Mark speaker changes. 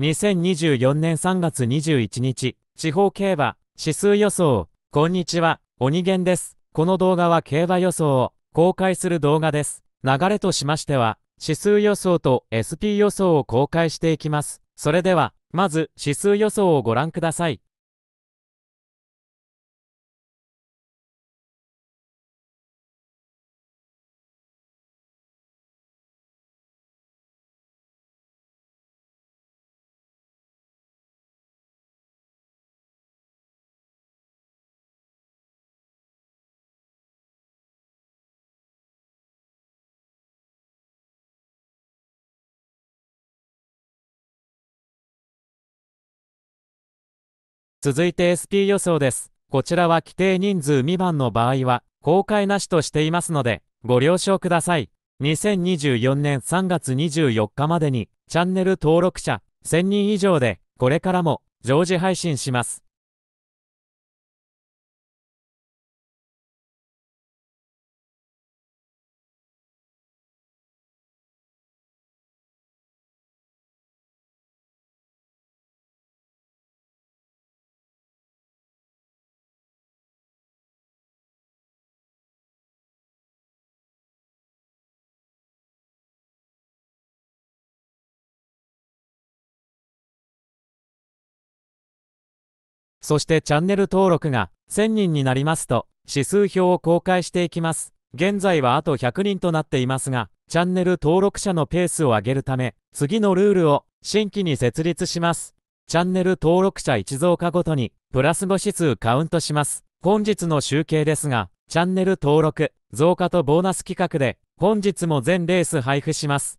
Speaker 1: 2024年3月21日、地方競馬、指数予想、こんにちは、鬼源です。この動画は競馬予想を公開する動画です。流れとしましては、指数予想と SP 予想を公開していきます。それでは、まず指数予想をご覧ください。続いて SP 予想です。こちらは規定人数未満の場合は、公開なしとしていますので、ご了承ください。2024年3月24日までに、チャンネル登録者1000人以上で、これからも、常時配信します。そしてチャンネル登録が1000人になりますと、指数表を公開していきます。現在はあと100人となっていますが、チャンネル登録者のペースを上げるため、次のルールを新規に設立します。チャンネル登録者1増加ごとに、プラス5指数カウントします。本日の集計ですが、チャンネル登録、増加とボーナス企画で、本日も全レース配布します。